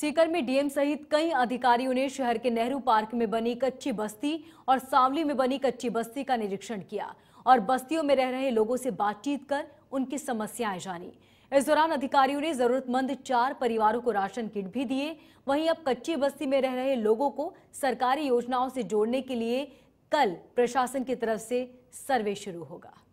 सीकर में डीएम सहित कई अधिकारियों ने शहर के नेहरू पार्क में बनी कच्ची बस्ती और सांवली में बनी कच्ची बस्ती का निरीक्षण किया और बस्तियों में रह रहे लोगों से बातचीत कर उनकी समस्याएं जानी इस दौरान अधिकारियों ने जरूरतमंद चार परिवारों को राशन किट भी दिए वहीं अब कच्ची बस्ती में रह रहे लोगों को सरकारी योजनाओं से जोड़ने के लिए कल प्रशासन की तरफ से सर्वे शुरू होगा